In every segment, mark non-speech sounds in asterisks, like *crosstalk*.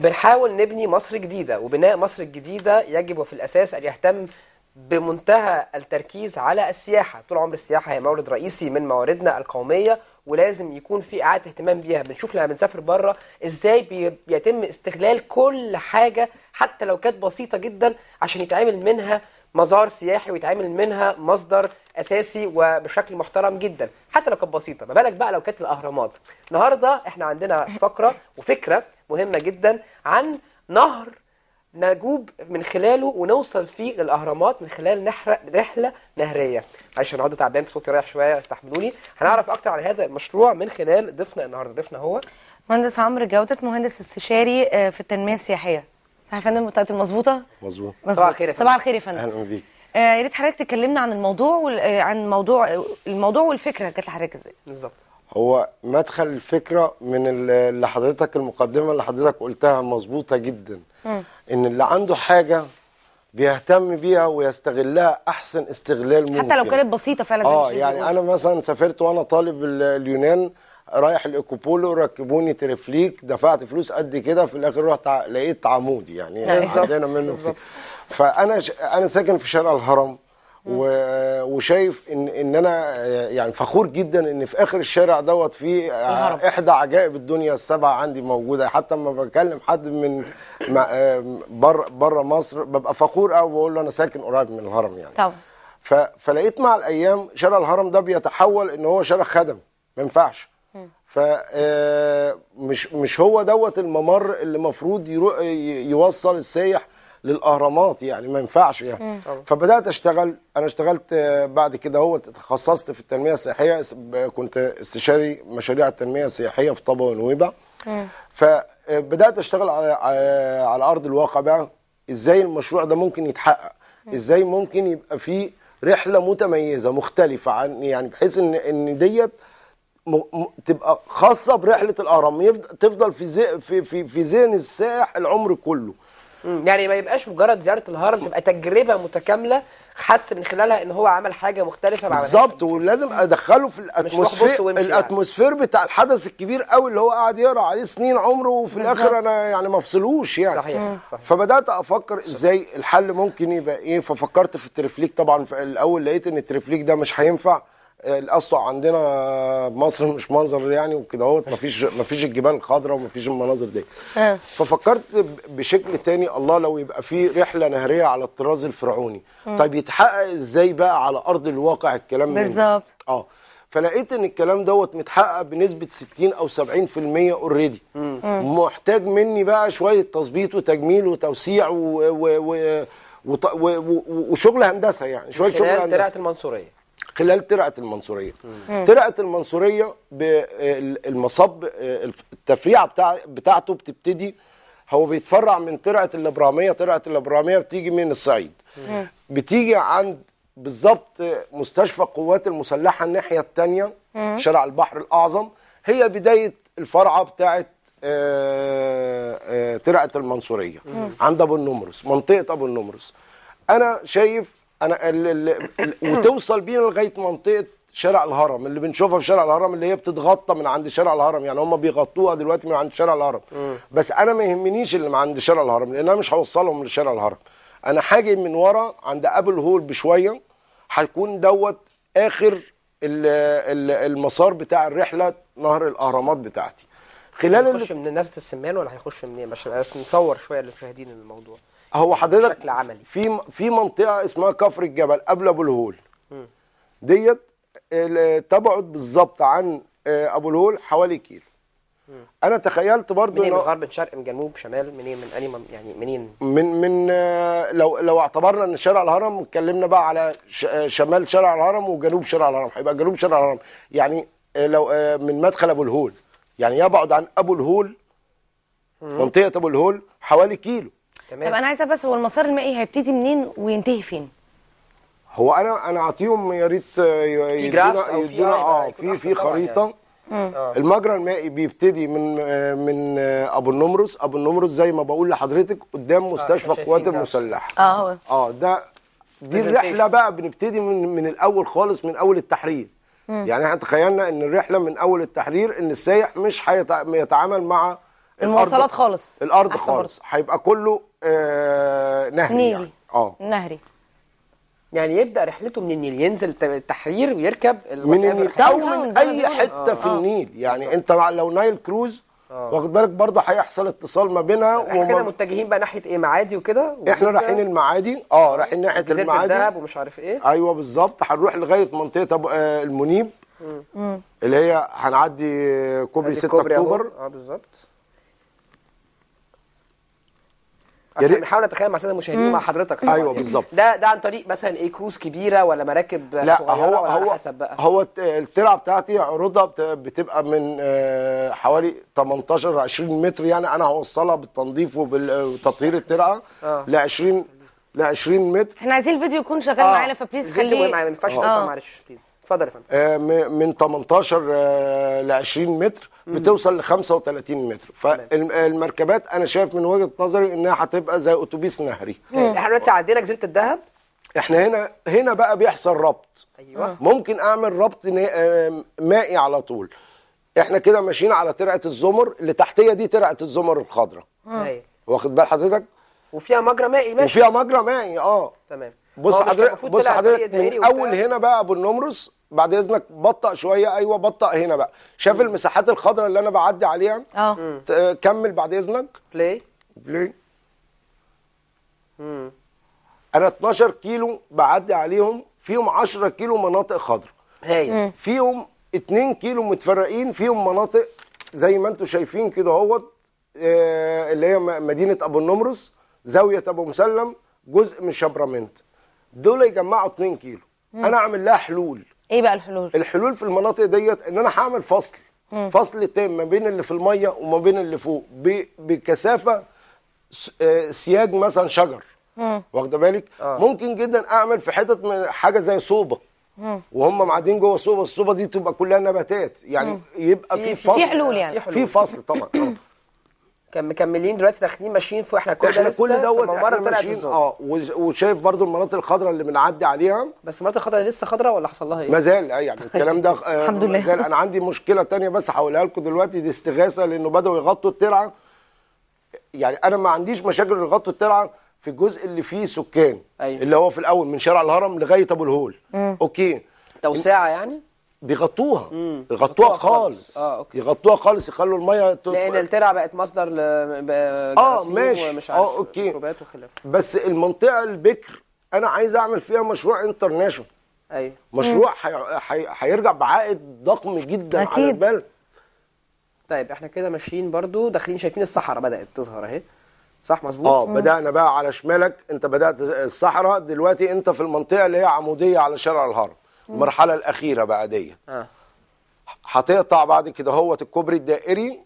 بنحاول نبني مصر جديدة وبناء مصر الجديدة يجب في الأساس أن يهتم بمنتهى التركيز على السياحة طول عمر السياحة هي مورد رئيسي من مواردنا القومية ولازم يكون في إعادة اهتمام بيها بنشوف لما بنسافر بره إزاي بيتم استغلال كل حاجة حتى لو كانت بسيطة جدا عشان يتعمل منها مزار سياحي ويتعمل منها مصدر اساسي وبشكل محترم جدا حتى لو كانت بسيطه ما بالك بقى لو كانت الاهرامات النهارده احنا عندنا فقره وفكره مهمة جدا عن نهر نجوب من خلاله ونوصل فيه للاهرامات من خلال نحرق رحله نهريه معلش انا تعبان في صوتي رايح شويه استحملوني هنعرف اكتر عن هذا المشروع من خلال ضيفنا النهارده ضيفنا هو مهندس عمرو جوده مهندس استشاري آه، في التنميه السياحيه صح يا فندم بتاعتي مظبوطه مظبوط صباح الخير يا فندم صباح الخير يا فندم اهلا بيك آه، يا ريت حضرتك تكلمنا عن الموضوع آه، عن موضوع الموضوع والفكره جت لحضرتك ازاي بالظبط هو مدخل الفكره من اللي حضرتك المقدمه اللي حضرتك قلتها مظبوطه جدا مم. ان اللي عنده حاجه بيهتم بيها ويستغلها احسن استغلال ممكن حتى لو كانت بسيطه فعلا اه يعني انا مثلا سافرت وانا طالب اليونان رايح الإيكوبولو ركبوني ترفليك دفعت فلوس قد كده في الاخر رحت لقيت عمودي يعني عندنا منه فانا ش... انا ساكن في شارع الهرم وشايف ان ان انا يعني فخور جدا ان في اخر الشارع دوت في آه احدى عجائب الدنيا السبعه عندي موجوده حتى لما بكلم حد من بره آه، بره مصر ببقى فخور قوي بقول له انا ساكن قريب من الهرم يعني طبعا فلقيت مع الايام شارع الهرم ده بيتحول ان هو شارع خدم ما ينفعش ف آه، مش مش هو دوت الممر اللي المفروض يوصل السايح للاهرامات يعني ما ينفعش يعني فبدات اشتغل انا اشتغلت آه، بعد كده هو تخصصت في التنميه السياحيه كنت استشاري مشاريع التنميه السياحيه في طابا ونويبع فبدات آه، اشتغل على آه، على ارض الواقع بقى ازاي المشروع ده ممكن يتحقق ازاي ممكن يبقى فيه رحله متميزه مختلفه عن يعني بحيث ان ان ديت تبقى خاصه برحله الاهرام تفضل في زي في في, في ذهن السائح العمر كله يعني ما يبقاش مجرد زياره الهرم تبقى تجربه متكامله حس من خلالها ان هو عمل حاجه مختلفه بالظبط ولازم ادخله في الاتموسفير يعني. الاتموسفير يعني. بتاع الحدث الكبير قوي اللي هو قاعد يقرا عليه سنين عمره وفي الاخر انا يعني ما فصلوش يعني صحيح. صحيح فبدات افكر ازاي الحل ممكن يبقى ايه ففكرت في الترفليك طبعا في الاول لقيت ان الترفليك ده مش هينفع الاسطع عندنا مصر مش منظر يعني وكده اهوت مفيش مفيش الجبال الخضراء ومفيش المناظر دي اه. ففكرت بشكل تاني الله لو يبقى في رحله نهريه على الطراز الفرعوني طيب يتحقق ازاي بقى على ارض الواقع الكلام بالظبط اه فلقيت ان الكلام دوت متحقق بنسبه 60 او 70% اوريدي محتاج مني بقى شويه تظبيط وتجميل وتوسيع و, و, و و... و... وشغل هندسه يعني شويه شغل هندسه طلعت المنصوريه خلال ترعه المنصوريه ترعه المنصوريه بالمصب التفريعه بتاعته بتبتدي هو بيتفرع من ترعه الابراميه ترعه الابراميه بتيجي من الصعيد بتيجي عند بالظبط مستشفى القوات المسلحه الناحيه الثانيه شارع البحر الاعظم هي بدايه الفرعه بتاعه آه، آه، ترعه المنصوريه عند ابو النمرس منطقه ابو النمرس انا شايف انا ال ال الـ وتوصل بينا لغايه منطقه شارع الهرم اللي بنشوفها في شارع الهرم اللي هي بتتغطى من عند شارع الهرم يعني هم بيغطوها دلوقتي من عند شارع الهرم بس انا ما يهمنيش اللي من عند شارع الهرم لان انا مش هوصلهم لشارع الهرم انا حاجي من ورا عند ابل هول بشويه هيكون دوت اخر المسار بتاع الرحله نهر الاهرامات بتاعتي خلال هيخش من نزله السمان ولا هيخش منين عشان بس نصور شويه للمشاهدين الموضوع هو حضرتك بشكل عملي في في منطقه اسمها كفر الجبل قبل ابو الهول م. ديت تبعد بالظبط عن آه، ابو الهول حوالي كيلو انا تخيلت برضو منين من غرب من شرق من جنوب شمال منين من اني يعني منين من من آه، لو لو اعتبرنا ان شارع الهرم اتكلمنا بقى على آه، شمال شارع الهرم وجنوب شارع الهرم هيبقى جنوب شارع الهرم يعني لو من مدخل ابو الهول يعني يبعد عن ابو الهول منطقه ابو الهول حوالي كيلو تمام طب انا عايزه بس هو المسار المائي هيبتدي منين وينتهي فين هو انا انا اعطيهم يا ريت آه، يدونا اه في في خريطه آه. المجرى المائي بيبتدي من آه، من آه، ابو النمرس ابو النمرس زي ما بقول لحضرتك قدام مستشفى القوات آه المسلحه اه اه ده دي الرحله بقى بنبتدي من من الاول خالص من اول التحرير مم. يعني احنا تخيلنا ان الرحله من اول التحرير ان السايح مش هيتعامل مع المواصلات خالص الارض خالص هيبقى كله آه نهري نيلي يعني. اه نهري يعني يبدا رحلته من النيل ينزل التحرير ويركب من النيل او من اي أيوة. حته آه. في النيل يعني بالزبط. انت لو نايل كروز آه. واخد بالك برضه هيحصل اتصال ما بينها احنا كده متجهين بقى ناحيه ايه معادي وكده احنا رايحين المعادي اه رايحين ناحيه المعادي الدهب ومش عارف ايه ايوه بالظبط هنروح لغايه منطقه ابو آه، المنيب مم. اللي هي هنعدي كوبري 6 اكتوبر اه بالظبط عشان نحاول نتخيل مع ساده المشاهدين ومع حضرتك طبعا ايوه يعني بالظبط ده ده عن طريق مثلا ايه كروز كبيره ولا مراكب لا صغيره هو ولا هو حسب بقى هو الترعه بتاعتي عروضها بتبقى من آه، حوالي 18 20 متر يعني انا هوصلها بالتنظيف وبالتطهير الترعه آه. ل 20 ل 20 متر احنا عايزين الفيديو يكون شغال آه. معانا فبليز خليه الفيديو ما ينفعش آه. تقطع معلش بليز اتفضل يا فندم من 18 ل 20 متر بتوصل ل 35 متر فالمركبات انا شايف من وجهه نظري انها هتبقى زي اتوبيس نهري يعني احنا دلوقتي عدينا جزيره الذهب احنا هنا هنا بقى بيحصل ربط ايوه ممكن اعمل ربط آه، مائي على طول احنا كده ماشيين على ترعه الزمر اللي تحتيه دي ترعه الزمر الخضراء واخد بال حضرتك وفيها مجرى مائي ماشي وفيها مجرى مائي اه تمام بص حضرتك بص حضرتك من اول هنا بقى ابو النمرس بعد اذنك بطأ شويه ايوه بطأ هنا بقى شاف م. المساحات الخضراء اللي انا بعدي عليها اه كمل بعد اذنك بلاي بلاي انا 12 كيلو بعدي عليهم فيهم 10 كيلو مناطق خضراء هايل فيهم 2 كيلو متفرقين فيهم مناطق زي ما انتم شايفين كده اهوت آه، اللي هي مدينه ابو النمرس زاويه ابو مسلم جزء من شبرمنت دول يجمعوا 2 كيلو مم. انا اعمل لها حلول ايه بقى الحلول الحلول في المناطق ديت ان انا هعمل فصل مم. فصل تام ما بين اللي في الميه وما بين اللي فوق بكثافه آه، سياج مثلا شجر واخده بالك آه. ممكن جدا اعمل في حتت من حاجه زي صوبه وهم معدين جوه الصوبه الصوبه دي تبقى كلها نباتات يعني مم. يبقى في, في فصل في حلول يعني في فصل طبعا *coughs* كان مكملين دلوقتي داخلين ماشيين فوق احنا كل ده لسه كل دوت مره طلعت اه وشايف برضو المناطق الخضراء اللي بنعدي عليها بس المناطق الخضراء لسه خضراء ولا حصل لها ايه؟ ما زال آه، يعني طيب. الكلام ده *laughs* آه، الحمد لله انا عندي مشكله ثانيه بس هقولها لكم دلوقتي دي استغاثه لانه بداوا يغطوا الترعه يعني انا ما عنديش مشاكل يغطوا الترعه في الجزء اللي فيه سكان أيوة. اللي هو في الاول من شارع الهرم لغايه ابو الهول اوكي توسعه يعني بيغطوها يغطوها خالص اه اوكي يغطوها خالص يخلوا الميه تطلع لان الترع بقت مصدر ل اه ماشي ومش عارف اه اوكي وخلافه بس المنطقه البكر انا عايز اعمل فيها مشروع انترناشونال ايوه مشروع هيرجع حي... بعائد ضخم جدا أكيد. على البلد طيب احنا كده ماشيين برضو داخلين شايفين الصحراء بدات تظهر اهي صح مظبوط اه بدانا بقى على شمالك انت بدات الصحراء دلوقتي انت في المنطقه اللي هي عموديه على شارع الهرم المرحله الاخيره بعديه هتقطع آه. هتقطع بعد كده هوت الكوبري الدائري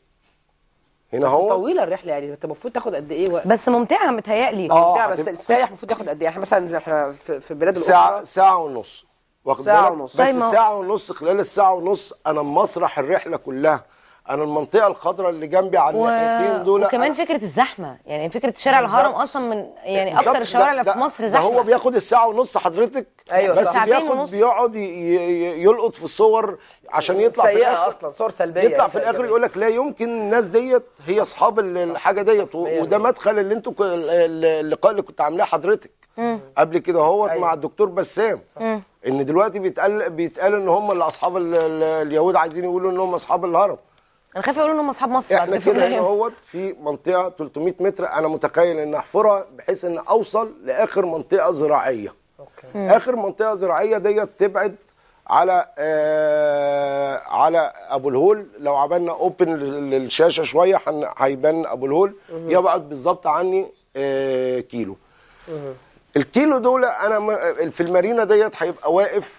هنا بس هو طويله الرحله يعني انت المفروض تاخد قد ايه وقت بس ممتعه متهيألي آه ممتعه بس السائح يعني المفروض ياخد قد ايه احنا مثلا احنا في بلاد الاخرى ساعه ساعه ونص واخد ساعة ونص. بس طيب ساعة ونص خلال الساعة ونص أنا مسرح الرحلة كلها انا المنطقه الخضراء اللي جنبي على الناحيتين و... دول وكمان فكره الزحمه يعني فكره شارع الهرم اصلا من يعني اكثر اكتر الشوارع اللي في مصر زحمه هو بياخد الساعه ونص حضرتك ايوه بس بياخد ونص. بيقعد يلقط في الصور عشان يطلع سيئه في الآخر. اصلا صور سلبيه يطلع يعني في الاخر يقول لك لا يمكن الناس ديت هي اصحاب الحاجه ديت وده مدخل اللي انتوا اللقاء اللي كنت عاملاه حضرتك مم. قبل كده اهوت أيوة. مع الدكتور بسام ان دلوقتي بيتقال بيتقال ان هم اللي اصحاب اليهود عايزين يقولوا ان هم اصحاب الهرم انا خايف يقولوا ان هم اصحاب مصر احنا كده هنا اهوت في منطقه 300 متر انا متخيل ان احفرها بحيث ان اوصل لاخر منطقه زراعيه اوكي اخر منطقه زراعيه ديت تبعد على آه على ابو الهول لو عملنا اوبن للشاشه شويه هيبان ابو الهول يبعد بالظبط عني آه كيلو مم. الكيلو دول انا في المارينا ديت هيبقى واقف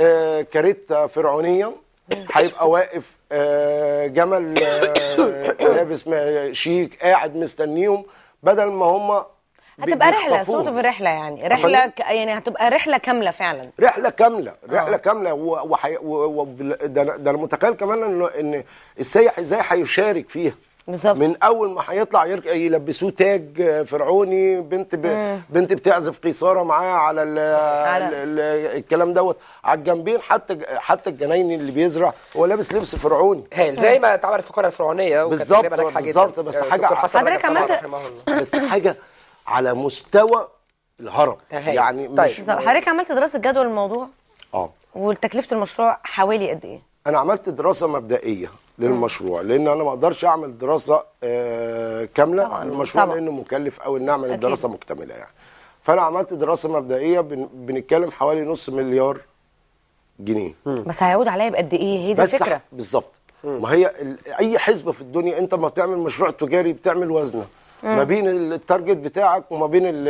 آه كاريتا فرعونيه هيبقى واقف آه، جمل آه، *coughs* لابس شيك قاعد مستنيهم بدل ما هم هتبقى رحله سورت في رحله يعني رحله ك... يعني هتبقى رحله كامله فعلا رحله كامله آه. رحله أوه. كامله وحي... و... و... ده انا متخيل كمان ان ان السايح ازاي هيشارك فيها بالظبط من اول ما هيطلع يلبسوه تاج آه، فرعوني بنت ب... بنت بتعزف قيصاره معاه على ال... ال... ال... الكلام دوت على الجنبين حتى حتى الجناين اللي بيزرع هو لابس لبس فرعوني هايل زي ما اتعمل في الفرعونيه بالظبط بالظبط بس حاجه حضرتك عملت *laughs* بس حاجه على مستوى الهرم يعني طيب. مش حضرتك عملت دراسه جدول الموضوع اه وتكلفه المشروع حوالي قد ايه انا عملت دراسه مبدئيه للمشروع لان انا ما اقدرش اعمل دراسه آه، كامله طبعًا. للمشروع طبعًا. لانه مكلف قوي ان اعمل أكيد. الدراسه مكتمله يعني فانا عملت دراسه مبدئيه بنتكلم حوالي نص مليار جنيه مم. بس هيعود عليا بقد ايه هي دي الفكره بالظبط ما هي اي حسبه في الدنيا انت ما بتعمل مشروع تجاري بتعمل وزنه مم. ما بين التارجت بتاعك وما بين الـ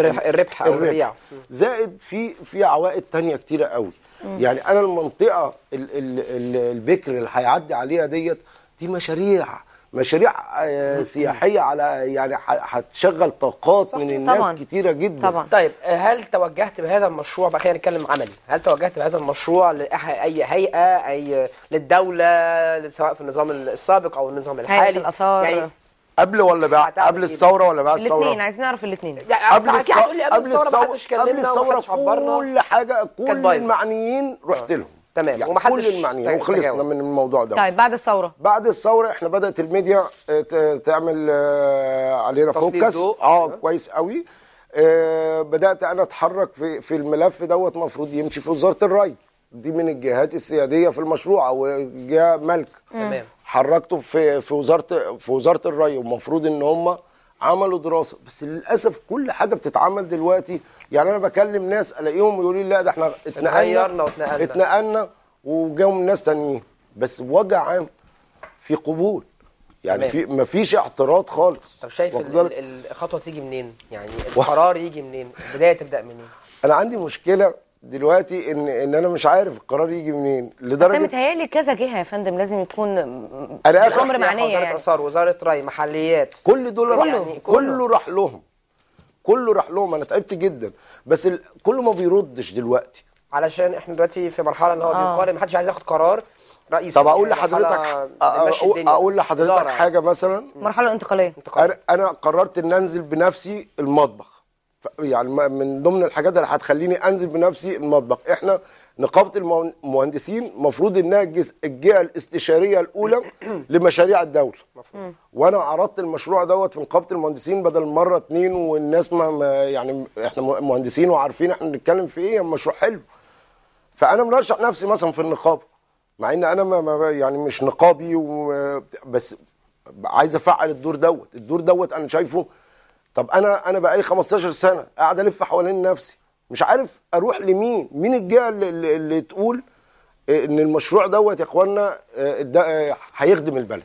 الربح, الربح او الربيع زائد في في عوائد تانية كتيره قوي يعني انا المنطقه البكر اللي هيعدي عليها ديت دي مشاريع مشاريع آه، سياحيه على يعني هتشغل طاقات من الناس طبعًا. كتيره جدا طبعًا. طيب هل توجهت بهذا المشروع بقى خلينا نتكلم عملي هل توجهت بهذا المشروع لاي هيئه اي للدوله سواء في النظام السابق او النظام الحالي هيئه الاثار يعني قبل ولا بعد قبل الثوره ولا بعد الثوره الاثنين عايزين نعرف الاثنين قبل الثوره قبل الثوره ما كلمنا قبل الثوره كل حاجه كل المعنيين رحت آه. لهم تمام يعني ومحدش كل المعنيين طيب، وخلصنا من الموضوع ده طيب بعد الثوره بعد الثوره احنا بدات الميديا آه، تعمل آه، علينا فوكس اه أيوه. كويس قوي آه بدات انا اتحرك في في الملف دوت المفروض يمشي في وزاره الري دي من الجهات السياديه في المشروع او جهه مالكه تمام حركته في في وزاره في وزاره الري ومفروض ان هم عملوا دراسه بس للاسف كل حاجه بتتعمل دلوقتي يعني انا بكلم ناس الاقيهم يقولوا لي لا ده احنا اتنقلنا اتنقلنا اتنقلنا وجاهم ناس تانيين بس وجع عام في قبول يعني في مفيش اعتراض خالص طب شايف الخطوه تيجي منين يعني القرار يجي منين البدايه تبدا منين انا عندي مشكله دلوقتي ان ان انا مش عارف القرار يجي منين لدرجه بس متهيألي كذا جهه يا فندم لازم يكون انا اخر الامر معنيه وزاره يعني. اثار وزاره ري محليات كل دول كله. يعني كله. راح لهم كله راح لهم انا تعبت جدا بس ال... كله ما بيردش دلوقتي علشان احنا دلوقتي في مرحله ان هو آه. بيقارن محدش عايز ياخد قرار رئيسي طب اقول يعني لحضرتك اقول لحضرتك حاجه مثلا المرحله الانتقاليه انا قررت ان انزل بنفسي المطبخ يعني من ضمن الحاجات اللي هتخليني انزل بنفسي المطبخ احنا نقابه المهندسين المفروض انها الجهه الاستشاريه الاولى *coughs* لمشاريع الدوله وانا عرضت المشروع دوت في نقابه المهندسين بدل مره اتنين والناس ما يعني احنا مهندسين وعارفين احنا بنتكلم في ايه مشروع حلو فانا مرشح نفسي مثلا في النقابه مع ان انا ما يعني مش نقابي بس عايز افعل الدور دوت الدور دوت انا شايفه طب انا انا بقالي 15 سنه قاعد الف حوالين نفسي مش عارف اروح لمين مين الجهه اللي, اللي تقول ان المشروع دوت يا اخوانا آه، آه، هيخدم البلد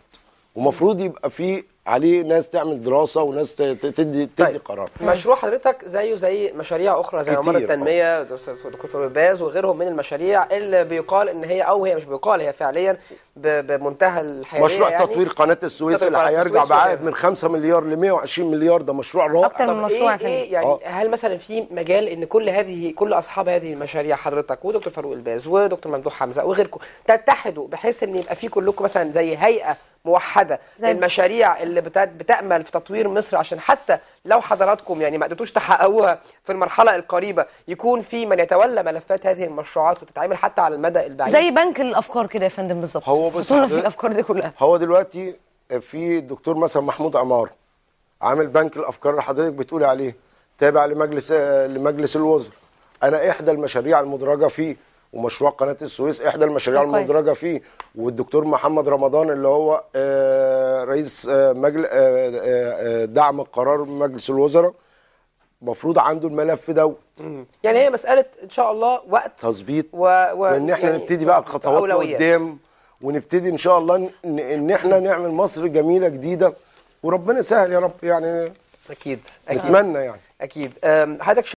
ومفروض يبقى فيه عليه ناس تعمل دراسه وناس تدي تدي طيب. قرار مشروع حضرتك زيه زي مشاريع اخرى زي عماره التنميه دكتور باز وغيرهم من المشاريع اللي بيقال ان هي او هي مش بيقال هي فعليا بمنتهى الحيويه مشروع يعني تطوير قناه السويس اللي هيرجع بعائد من 5 مليار ل 120 مليار ده مشروع رائع اكتر من إيه مشروع إيه, إيه يعني آه. هل مثلا في مجال ان كل هذه كل اصحاب هذه المشاريع حضرتك ودكتور فاروق الباز ودكتور ممدوح حمزه وغيركم تتحدوا بحيث ان يبقى في كلكم مثلا زي هيئه موحده زي المشاريع اللي بتامل في تطوير مصر عشان حتى لو حضراتكم يعني ما قدرتوش تحققوها في المرحله القريبه يكون في من يتولى ملفات هذه المشروعات وتتعامل حتى على المدى البعيد زي بنك الافكار كده يا فندم بالظبط هو بص في الافكار دي كلها هو دلوقتي في دكتور مثلا محمود عمار عامل بنك الافكار اللي حضرتك بتقولي عليه تابع لمجلس لمجلس الوزراء انا احدى المشاريع المدرجه فيه ومشروع قناه السويس احدى المشاريع المدرجه فيه والدكتور محمد رمضان اللي هو آه، رئيس آه، مجل آه، دعم قرار مجلس الوزراء المفروض عنده الملف دوت يعني هي مساله ان شاء الله وقت تظبيط و... و... وان احنا يعني نبتدي بقى بخطوات قدام ونبتدي ان شاء الله ان, إن احنا نعمل مصر جميله جديده وربنا يسهل يا رب يعني اكيد اكيد اتمنى يعني اكيد حضرتك